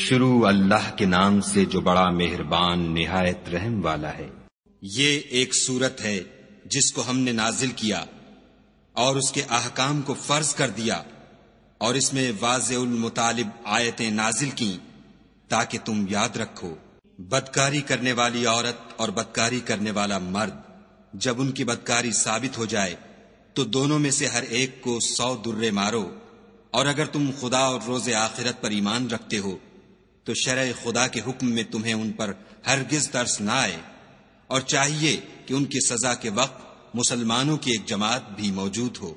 शुरू अल्लाह के नाम से जो बड़ा मेहरबान निहायत रहम वाला है ये एक सूरत है जिसको हमने नाजिल किया और उसके अहकाम को फर्ज कर दिया और इसमें वाज मुतालिब आयतें नाजिल की ताकि तुम याद रखो बदकारी करने वाली औरत और बदकारी करने वाला मर्द जब उनकी बदकारी साबित हो जाए तो दोनों में से हर एक को सौ दुर्रे मारो और अगर तुम खुदा और रोज आखिरत पर ईमान रखते हो तो शर खुदा के हुक्म में तुम्हें उन पर हरगिज तर्स न आए और चाहिए कि उनकी सजा के वक्त मुसलमानों की एक जमात भी मौजूद हो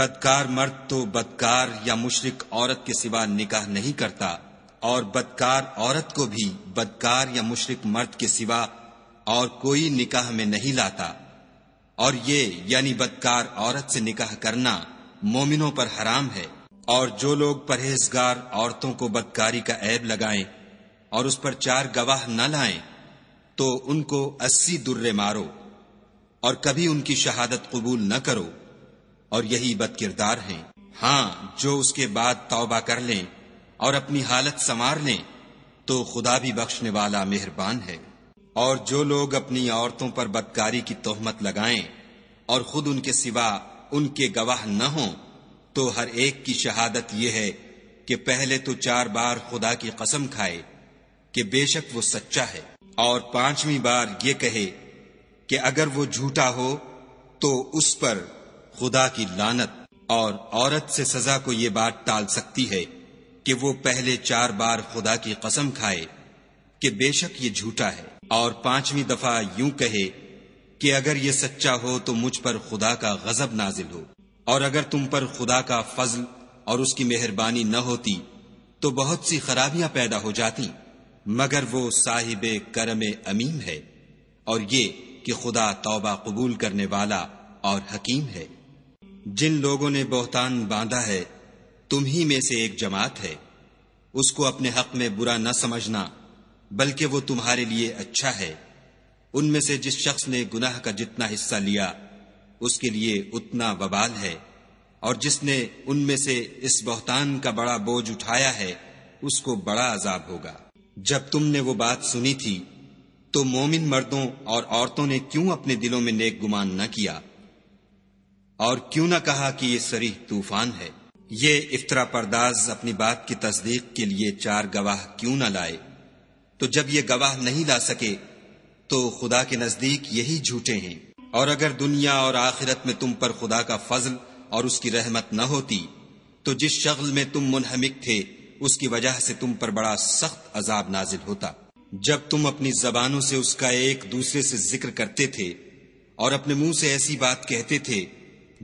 बदकार मर्द तो बदकार या मुशरक औरत के सिवा निकाह नहीं करता और बदकार औरत को भी बदकार या मुशरक मर्द के सिवा और कोई निकाह में नहीं लाता और ये यानी बदकार औरत से निकाह करना मोमिनों पर हराम है और जो लोग परहेजगार औरतों को बदकारी का ऐब लगाएं और उस पर चार गवाह न लाएं तो उनको अस्सी दुर्रे मारो और कभी उनकी शहादत कबूल न करो और यही बदकिरदार हैं हाँ जो उसके बाद तौबा कर लें और अपनी हालत संवार लें तो खुदा भी बख्शने वाला मेहरबान है और जो लोग अपनी औरतों पर बदकारी की तोहमत लगाएं और खुद उनके सिवा उनके गवाह न हों तो हर एक की शहादत यह है कि पहले तो चार बार खुदा की कसम खाए कि बेशक वो सच्चा है और पांचवी बार ये कहे कि अगर वो झूठा हो तो उस पर खुदा की लानत और औरत से सजा को ये बात टाल सकती है कि वो पहले चार बार खुदा की कसम खाए कि बेशक ये झूठा है और पांचवी दफा यूं कहे कि अगर ये सच्चा हो तो मुझ पर खुदा का गजब नाजिल हो और अगर तुम पर खुदा का फजल और उसकी मेहरबानी न होती तो बहुत सी खराबियां पैदा हो जाती मगर वो साहिब करम अमीम है और ये कि खुदा तौबा कबूल करने वाला और हकीम है जिन लोगों ने बोहतान बांधा है तुम ही में से एक जमात है उसको अपने हक में बुरा न समझना बल्कि वो तुम्हारे लिए अच्छा है उनमें से जिस शख्स ने गुनाह का जितना हिस्सा लिया उसके लिए उतना बबाल है और जिसने उनमें से इस बहुतान का बड़ा बोझ उठाया है उसको बड़ा अजाब होगा जब तुमने वो बात सुनी थी तो मोमिन मर्दों और औरतों ने क्यों अपने दिलों में नेक गुमान न किया और क्यों न कहा कि ये सरीह तूफान है ये इफ्तरा परदाज अपनी बात की तस्दीक के लिए चार गवाह क्यों ना लाए तो जब ये गवाह नहीं ला सके तो खुदा के नजदीक यही झूठे हैं और अगर दुनिया और आखिरत में तुम पर खुदा का फजल और उसकी रहमत न होती तो जिस शगल में तुम मुनहमिक थे उसकी वजह से तुम पर बड़ा सख्त अजाब नाजिल होता जब तुम अपनी जबानों से उसका एक दूसरे से जिक्र करते थे और अपने मुंह से ऐसी बात कहते थे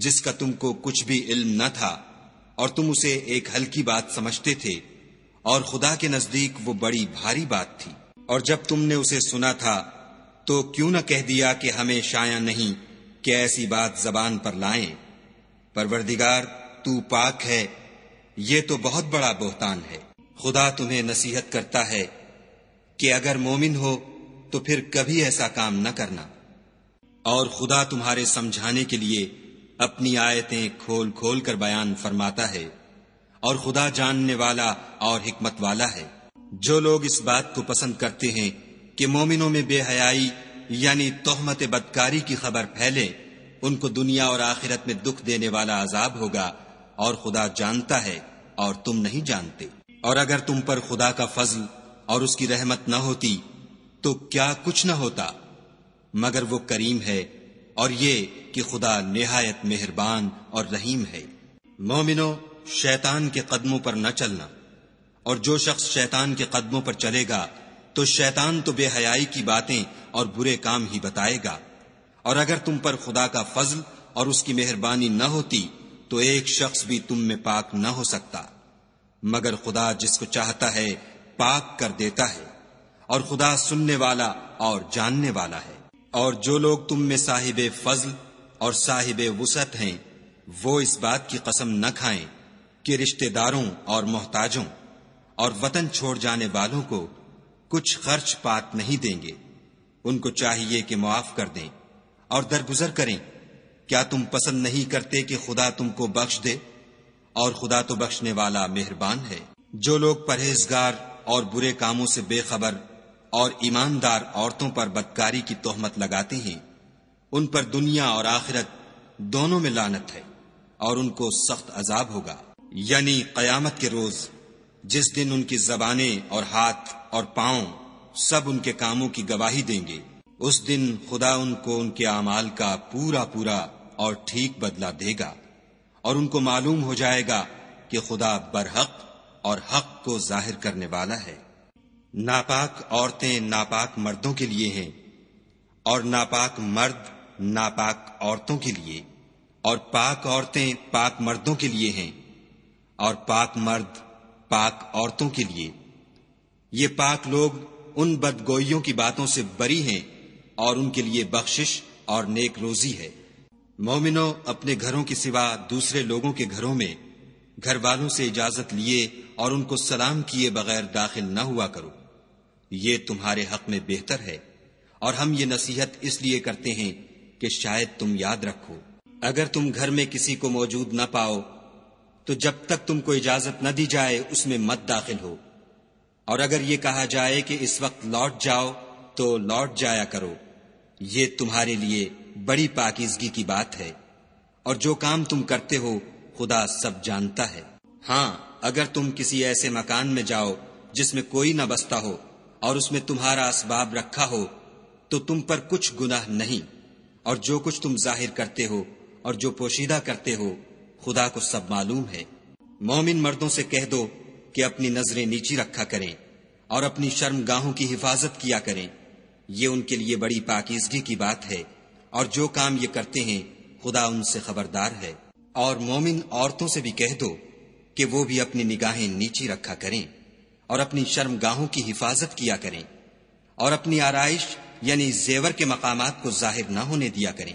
जिसका तुमको कुछ भी इल्म न था और तुम उसे एक हल्की बात समझते थे और खुदा के नजदीक वो बड़ी भारी बात थी और जब तुमने उसे सुना था तो क्यों न कह दिया कि हमें शाया नहीं कि ऐसी बात जबान पर लाएं परवरदिगार तू पाक है ये तो बहुत बड़ा बोहतान है खुदा तुम्हें नसीहत करता है कि अगर मोमिन हो तो फिर कभी ऐसा काम न करना और खुदा तुम्हारे समझाने के लिए अपनी आयतें खोल खोल कर बयान फरमाता है और खुदा जानने वाला और हिकमत वाला है जो लोग इस बात को पसंद करते हैं कि मोमिनों में बेहयाई यानी तोहमत बदकारी की खबर फैले उनको दुनिया और आखिरत में दुख देने वाला अजाब होगा और खुदा जानता है और तुम नहीं जानते और अगर तुम पर खुदा का फजल और उसकी रहमत न होती तो क्या कुछ न होता मगर वो करीम है और ये कि खुदा नहायत मेहरबान और रहीम है मोमिनो शैतान के कदमों पर न चलना और जो शख्स शैतान के कदमों पर चलेगा तो शैतान तो बेहयाई की बातें और बुरे काम ही बताएगा और अगर तुम पर खुदा का फजल और उसकी मेहरबानी न होती तो एक शख्स भी तुम में पाक न हो सकता मगर खुदा जिसको चाहता है पाक कर देता है और खुदा सुनने वाला और जानने वाला है और जो लोग तुम में साहिब फजल और साहिब वसत हैं वो इस बात की कसम न खाएं कि रिश्तेदारों और मोहताजों और वतन छोड़ जाने वालों को कुछ खर्च पात नहीं देंगे उनको चाहिए कि मुआफ कर दें और दरगुजर करें क्या तुम पसंद नहीं करते कि खुदा तुमको बख्श दे और खुदा तो बख्शने वाला मेहरबान है जो लोग परहेजगार और बुरे कामों से बेखबर और ईमानदार औरतों पर बदकारी की तोहमत लगाते हैं उन पर दुनिया और आखिरत दोनों में लानत है और उनको सख्त अजाब होगा यानी कयामत के रोज़ जिस दिन उनकी जबाने और हाथ और पांव सब उनके कामों की गवाही देंगे उस दिन खुदा उनको उनके अमाल का पूरा पूरा और ठीक बदला देगा और उनको मालूम हो जाएगा कि खुदा बरहक और हक को जाहिर करने वाला है नापाक औरतें नापाक मर्दों के लिए हैं और नापाक मर्द नापाक औरतों के लिए और पाक औरतें पाक मर्दों के लिए हैं और पाक मर्द पाक औरतों के लिए ये पाक लोग उन बदगोइयों की बातों से बरी हैं और उनके लिए बख्शिश और नेक रोजी है मोमिनो अपने घरों के सिवा दूसरे लोगों के घरों में घर वालों से इजाजत लिए और उनको सलाम किए बगैर दाखिल न हुआ करो ये तुम्हारे हक में बेहतर है और हम ये नसीहत इसलिए करते हैं कि शायद तुम याद रखो अगर तुम घर में किसी को मौजूद न पाओ तो जब तक तुमको इजाजत न दी जाए उसमें मत दाखिल हो और अगर ये कहा जाए कि इस वक्त लौट जाओ तो लौट जाया करो ये तुम्हारे लिए बड़ी पाकिजगी की बात है और जो काम तुम करते हो खुदा सब जानता है हाँ अगर तुम किसी ऐसे मकान में जाओ जिसमें कोई ना बसता हो और उसमें तुम्हारा इसबाब रखा हो तो तुम पर कुछ गुनाह नहीं और जो कुछ तुम जाहिर करते हो और जो पोशीदा करते हो खुदा को सब मालूम है मोमिन मर्दों से कह दो कि अपनी नजरें नीची रखा करें और अपनी शर्मगाहों की हिफाजत किया करें ये उनके लिए बड़ी पाकिजगी की बात है और जो काम ये करते हैं खुदा उनसे खबरदार है और मोमिन औरतों से भी कह दो कि वो भी अपनी निगाहें नीची रखा करें और अपनी शर्मगाहों की हिफाजत किया करें और अपनी आरइश यानी जेवर के मकामात को जाहिर ना होने दिया करें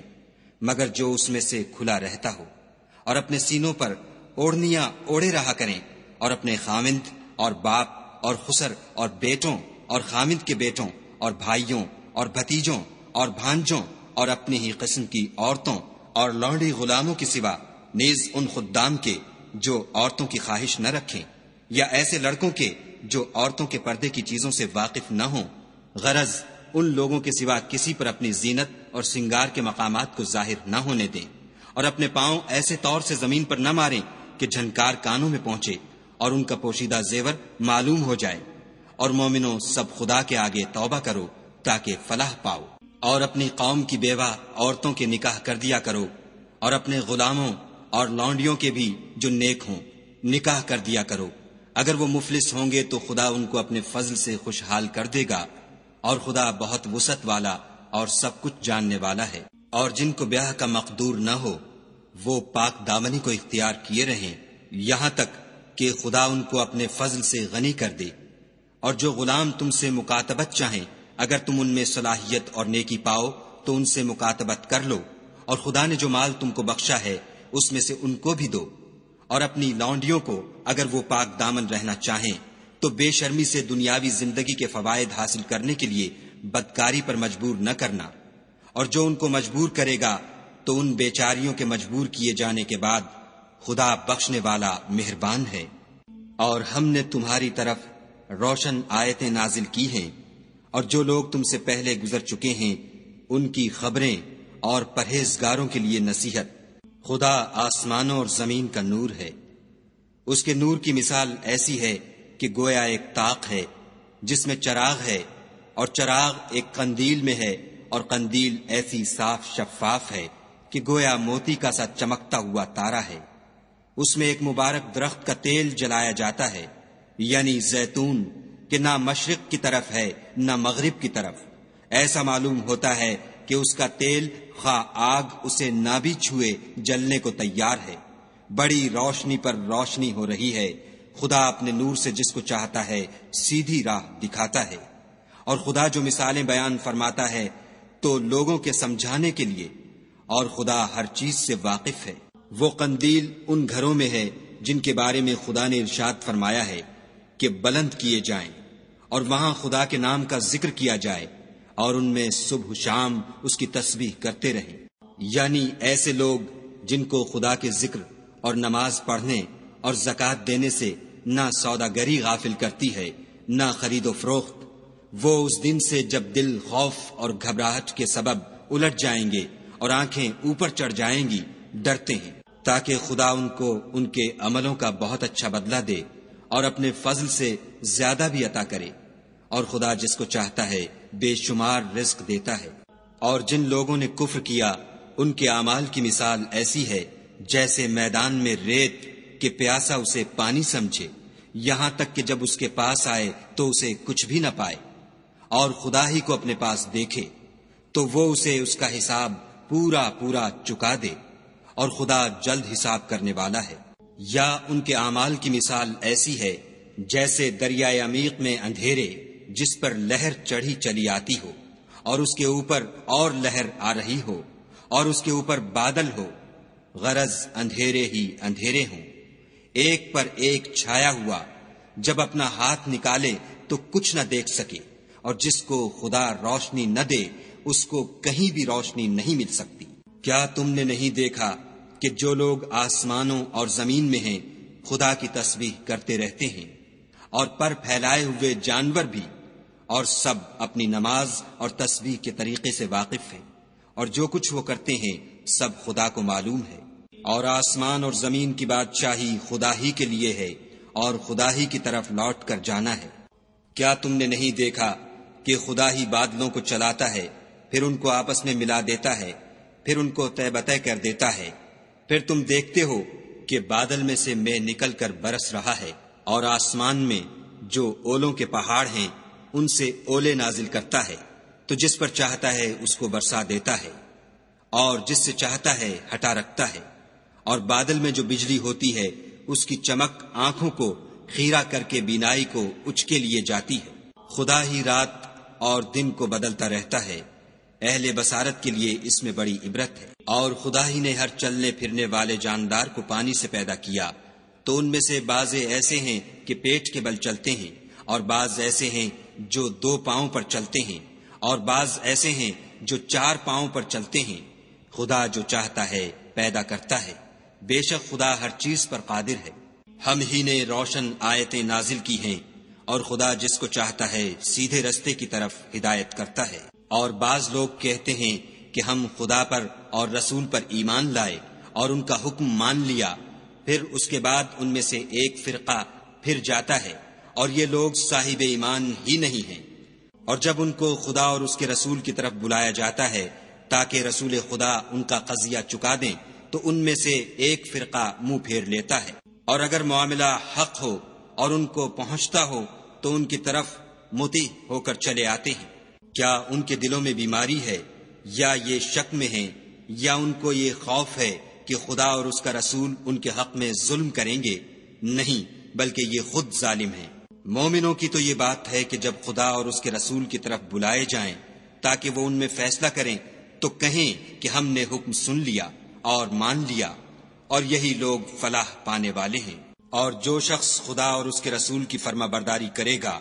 मगर जो उसमें से खुला रहता हो और अपने सीनों पर ओढ़निया ओढ़े रहा करें और अपने खामिंद और बाप और खुसर और बेटों और खामिद के बेटों और भाइयों और भतीजों और भांजों और अपनी ही कस्म की औरतों और लौड़ी गुलामों के सिवा नेज उन खुदाम के जो औरतों की ख्वाहिश न रखें या ऐसे लड़कों के जो औरतों के पर्दे की चीजों से वाकिफ न हो गरज उन लोगों के सिवा किसी पर अपनी जीनत और सिंगार के मकाम को जाहिर न होने दें और अपने पांव ऐसे तौर से जमीन पर न मारें कि झनकार कानों में पहुंचे और उनका पोशीदा जेवर मालूम हो जाए और मोमिनो सब खुदा के आगे तौबा करो ताकि फलाह पाओ और अपनी कौम की बेवा औरतों के निकाह कर दिया करो और अपने गुलामों और लौंडियों के भी जो नेक हों निकाह कर दिया करो अगर वो मुफलिस होंगे तो खुदा उनको अपने फजल से खुशहाल कर देगा और खुदा बहुत वसत वाला और सब कुछ जानने वाला है और जिनको ब्याह का मकदूर न हो वो पाक दामनी को इख्तियार किए रहें यहां तक कि खुदा उनको अपने फजल से गनी कर दे और जो गुलाम तुमसे मुकातबत चाहें अगर तुम उनमें सलाहियत और नेकी पाओ तो उनसे मुकातबत कर लो और खुदा ने जो माल तुमको बख्शा है उसमें से उनको भी दो और अपनी लौंडियों को अगर वो पाक दामन रहना चाहें तो बेशर्मी से दुनियावी जिंदगी के फवायद हासिल करने के लिए बदकारी पर मजबूर न करना और जो उनको मजबूर करेगा तो उन बेचारियों के मजबूर किए जाने के बाद खुदा बख्शने वाला मेहरबान है और हमने तुम्हारी तरफ रोशन आयतें नाजिल की हैं और जो लोग तुमसे पहले गुजर चुके हैं उनकी खबरें और परहेजगारों के लिए नसीहत खुदा आसमानों और जमीन का नूर है उसके नूर की मिसाल ऐसी है कि गोया एक ताक है जिसमें चराग है और चराग एक कंदील में है और कंदील ऐसी साफ शफाफ है कि गोया मोती का सा चमकता हुआ तारा है उसमें एक मुबारक दरख्त का तेल जलाया जाता है यानी जैतून कि ना मशरक की तरफ है न मगरब की तरफ ऐसा मालूम होता है कि उसका तेल खा आग उसे ना भी छुए जलने को तैयार है बड़ी रोशनी पर रोशनी हो रही है खुदा अपने नूर से जिसको चाहता है सीधी राह दिखाता है और खुदा जो मिसालें बयान फरमाता है तो लोगों के समझाने के लिए और खुदा हर चीज से वाकिफ है वो कंदील उन घरों में है जिनके बारे में खुदा ने इर्शाद फरमाया है कि बुलंद किए जाएं और वहां खुदा के नाम का जिक्र किया जाए और उनमें सुबह शाम उसकी तस्वीर करते रहें यानी ऐसे लोग जिनको खुदा के जिक्र और नमाज पढ़ने और जक़ात देने से ना सौदागरी गाफिल करती है ना खरीदो फरोख्त वो उस दिन से जब दिल खौफ और घबराहट के सबब उलट जाएंगे और आंखें ऊपर चढ़ जाएंगी डरते हैं ताकि खुदा उनको उनके अमलों का बहुत अच्छा बदला दे और अपने फजल से ज्यादा भी अता करे और खुदा जिसको चाहता है बेशुमार रिस्क देता है और जिन लोगों ने कुफ्र किया उनके अमाल की मिसाल ऐसी है जैसे मैदान में रेत के प्यासा उसे पानी समझे यहां तक कि जब उसके पास आए तो उसे कुछ भी ना पाए और खुदा ही को अपने पास देखे तो वो उसे उसका हिसाब पूरा पूरा चुका दे और खुदा जल्द हिसाब करने वाला है या उनके अमाल की मिसाल ऐसी है जैसे दरियाए अमीक में अंधेरे जिस पर लहर चढ़ी चली आती हो और उसके ऊपर और लहर आ रही हो और उसके ऊपर बादल हो गरज अंधेरे ही अंधेरे हों एक पर एक छाया हुआ जब अपना हाथ निकाले तो कुछ न देख सके और जिसको खुदा रोशनी न दे उसको कहीं भी रोशनी नहीं मिल सकती क्या तुमने नहीं देखा कि जो लोग आसमानों और जमीन में हैं खुदा की तस्वीर करते रहते हैं और पर फैलाए हुए जानवर भी और सब अपनी नमाज और तस्वीर के तरीके से वाकिफ हैं और जो कुछ वो करते हैं सब खुदा को मालूम है और आसमान और जमीन की बादशाही खुदा ही के लिए है और खुदा ही की तरफ लौट कर जाना है क्या तुमने नहीं देखा कि खुदा ही बादलों को चलाता है फिर उनको आपस में मिला देता है फिर उनको तय बतय कर देता है फिर तुम देखते हो कि बादल में से मैं निकल कर बरस रहा है और आसमान में जो ओलों के पहाड़ हैं उनसे ओले नाजिल करता है तो जिस पर चाहता है उसको बरसा देता है और जिससे चाहता है हटा रखता है और बादल में जो बिजली होती है उसकी चमक आंखों को खीरा करके बिनाई को उचके लिए जाती है खुदा ही रात और दिन को बदलता रहता है अहले बसारत के लिए इसमें बड़ी इबरत है और खुदा ही ने हर चलने फिरने वाले जानदार को पानी से पैदा किया तो उनमें से बाजे ऐसे हैं कि पेट के बल चलते हैं और बाज ऐसे हैं जो दो पाओ पर चलते हैं और बाज ऐसे हैं जो चार पाओ पर चलते हैं खुदा जो चाहता है पैदा करता है बेशक खुदा हर चीज पर कादिर है हम ही ने रोशन आयतें नाजिल की हैं और खुदा जिसको चाहता है सीधे रस्ते की तरफ हिदायत करता है और बाज लोग कहते हैं कि हम खुदा पर और रसूल पर ईमान लाए और उनका हुक्म मान लिया फिर उसके बाद उनमें से एक फिरका फिर जाता है और ये लोग साहिब ईमान ही नहीं हैं और जब उनको खुदा और उसके रसूल की तरफ बुलाया जाता है ताकि रसूल खुदा उनका कजिया चुका दें तो उनमें से एक फिरका मुंह फेर लेता है और अगर मामला हक हो और उनको पहुंचता हो तो उनकी तरफ मोती होकर चले आते हैं क्या उनके दिलों में बीमारी है या ये शक में है या उनको ये खौफ है कि खुदा और उसका रसूल उनके हक में जुल्म करेंगे नहीं बल्कि ये खुद जालिम है मोमिनों की तो ये बात है कि जब खुदा और उसके रसूल की तरफ बुलाए जाएं ताकि वो उनमें फैसला करें तो कहें कि हमने हुक्म सुन लिया और मान लिया और यही लोग फलाह पाने वाले हैं और जो शख्स खुदा और उसके रसूल की फर्मा बरदारी करेगा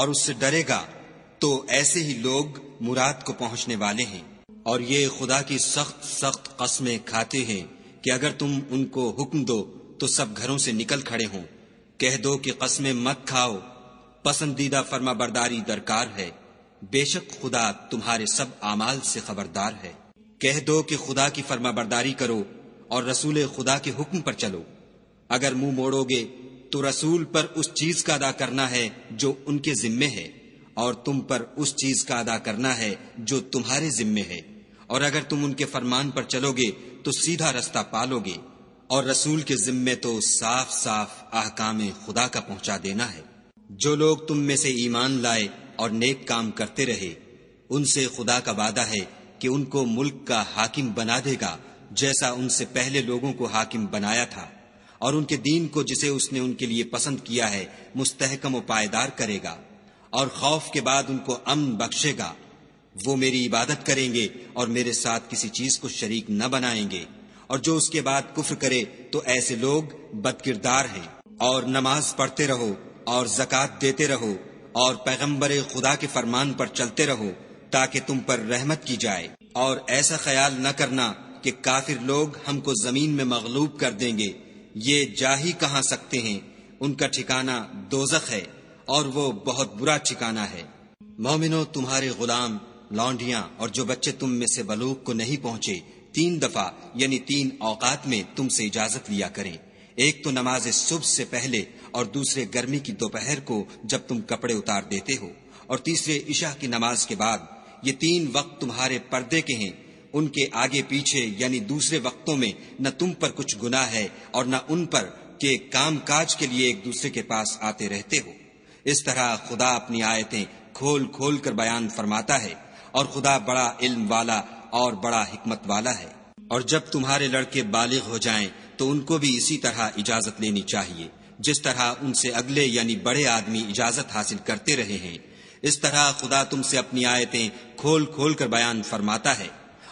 और उससे डरेगा तो ऐसे ही लोग मुराद को पहुंचने वाले हैं और ये खुदा की सख्त सख्त कस्में खाते हैं कि अगर तुम उनको हुक्म दो तो सब घरों से निकल खड़े हों कह दो कि कस्में मत खाओ पसंदीदा फर्मा बर्दारी दरकार है बेशक खुदा तुम्हारे सब आमाल से खबरदार है कह दो कि खुदा की फर्मा बरदारी करो और रसूल खुदा के हुक्म पर चलो अगर मुंह मोड़ोगे तो रसूल पर उस चीज का अदा करना है जो उनके जिम्मे है और तुम पर उस चीज का अदा करना है जो तुम्हारे जिम्मे है और अगर तुम उनके फरमान पर चलोगे तो सीधा रास्ता पालोगे और रसूल के जिम्मे तो साफ साफ आहकाम खुदा का पहुंचा देना है जो लोग तुम में से ईमान लाए और नेक काम करते रहे उनसे खुदा का वादा है कि उनको मुल्क का हाकिम बना देगा जैसा उनसे पहले लोगों को हाकिम बनाया था और उनके दीन को जिसे उसने उनके लिए पसंद किया है मुस्तहकम पायदार करेगा और खौफ के बाद उनको अमन बख्शेगा वो मेरी इबादत करेंगे और मेरे साथ किसी चीज को शरीक न बनाएंगे और जो उसके बाद कुफ्र करे तो ऐसे लोग बदकिरदार हैं और नमाज पढ़ते रहो और जक़ात देते रहो और पैगम्बर खुदा के फरमान पर चलते रहो ताकि तुम पर रहमत की जाए और ऐसा ख्याल न करना कि काफिर लोग हमको जमीन में मगलूब कर देंगे ये जा ही कहां सकते हैं उनका ठिकाना दोजख है और वो बहुत बुरा ठिकाना है मोमिनो तुम्हारे गुलाम लौंडियां और जो बच्चे तुम में से बलूक को नहीं पहुंचे तीन दफा यानी तीन औकात में तुमसे इजाजत लिया करें एक तो नमाज सुबह से पहले और दूसरे गर्मी की दोपहर को जब तुम कपड़े उतार देते हो और तीसरे ईशा की नमाज के बाद ये तीन वक्त तुम्हारे पर्दे के हैं उनके आगे पीछे यानी दूसरे वक्तों में न तुम पर कुछ गुना है और न उन पर के काम काज के लिए एक दूसरे के पास आते रहते हो इस तरह खुदा अपनी आयतें खोल खोल कर बयान फरमाता है और खुदा बड़ा इल्म वाला और बड़ा हिकमत वाला है और जब तुम्हारे लड़के बालिग हो जाएं तो उनको भी इसी तरह इजाजत लेनी चाहिए जिस तरह उनसे अगले यानी बड़े आदमी इजाजत हासिल करते रहे हैं इस तरह खुदा तुमसे अपनी आयतें खोल खोल कर बयान फरमाता है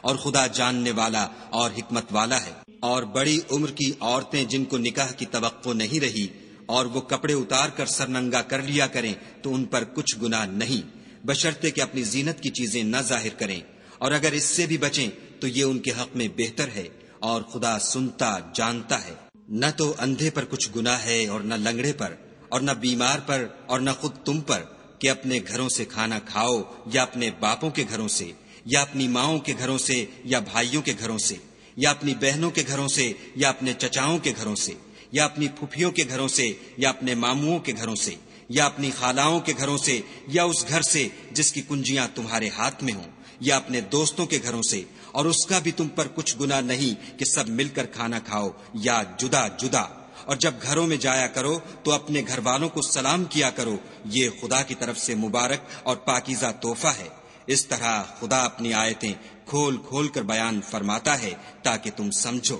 और खुदा जानने वाला और हिकमत वाला है और बड़ी उम्र की औरतें जिनको निकाह की तो नहीं रही और वो कपड़े उतार कर सरनंगा कर लिया करें तो उन पर कुछ गुनाह नहीं बशर्ते कि अपनी जीनत की चीजें न जाहिर करें और अगर इससे भी बचें तो ये उनके हक में बेहतर है और खुदा सुनता जानता है न तो अंधे पर कुछ गुना है और न लंगड़े पर और न बीमार पर और न खुद तुम पर कि अपने घरों से खाना खाओ या अपने बापों के घरों से या अपनी माओ के घरों से या भाइयों के घरों से या अपनी बहनों के घरों से या अपने चचाओं के घरों से या अपनी फुफियों के घरों से या अपने मामुओं के घरों से या अपनी खालाओं के घरों से या उस घर से जिसकी कुंजियां तुम्हारे हाथ में हों या अपने दोस्तों के घरों से और उसका भी तुम पर कुछ गुना नहीं कि सब मिलकर खाना खाओ या जुदा जुदा और जब घरों में जाया करो तो अपने घर वालों को सलाम किया करो ये खुदा की तरफ से मुबारक और पाकिजा तोहफा है इस तरह खुदा अपनी आयतें खोल खोल कर बयान फरमाता है ताकि तुम समझो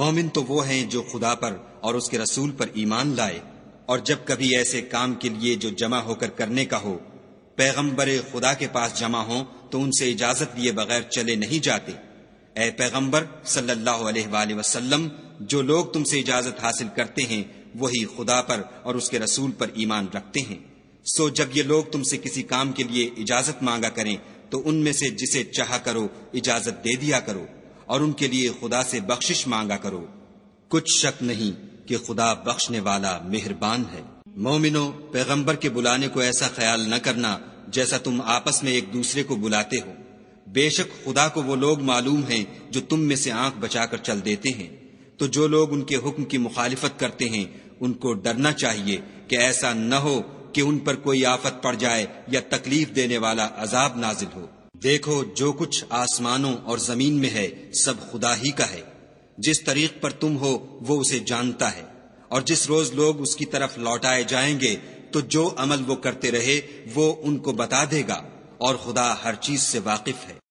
मोमिन तो वो हैं जो खुदा पर और उसके रसूल पर ईमान लाए और जब कभी ऐसे काम के लिए जो जमा होकर करने का हो पैगंबर खुदा के पास जमा हो तो उनसे इजाजत लिए बगैर चले नहीं जाते ए पैगंबर सल्लल्लाहु अलैहि वसल्लम जो लोग तुमसे इजाजत हासिल करते हैं वही खुदा पर और उसके रसूल पर ईमान रखते हैं सो जब ये लोग तुमसे किसी काम के लिए इजाजत मांगा करें तो उनमें से जिसे चाह करो इजाजत दे दिया करो और उनके लिए खुदा से बख्शिश मांगा करो कुछ शक नहीं कि खुदा बख्शने वाला मेहरबान है मोमिनो पैगंबर के बुलाने को ऐसा ख्याल न करना जैसा तुम आपस में एक दूसरे को बुलाते हो बेशक खुदा को वो लोग मालूम हैं जो तुम में से आंख बचाकर चल देते हैं तो जो लोग उनके हुक्म की मुखालिफत करते हैं उनको डरना चाहिए कि ऐसा न हो कि उन पर कोई आफत पड़ जाए या तकलीफ देने वाला अजाब नाजिल हो देखो जो कुछ आसमानों और जमीन में है सब खुदा ही का है जिस तरीक पर तुम हो वो उसे जानता है और जिस रोज लोग उसकी तरफ लौटाए जाएंगे तो जो अमल वो करते रहे वो उनको बता देगा और खुदा हर चीज से वाकिफ है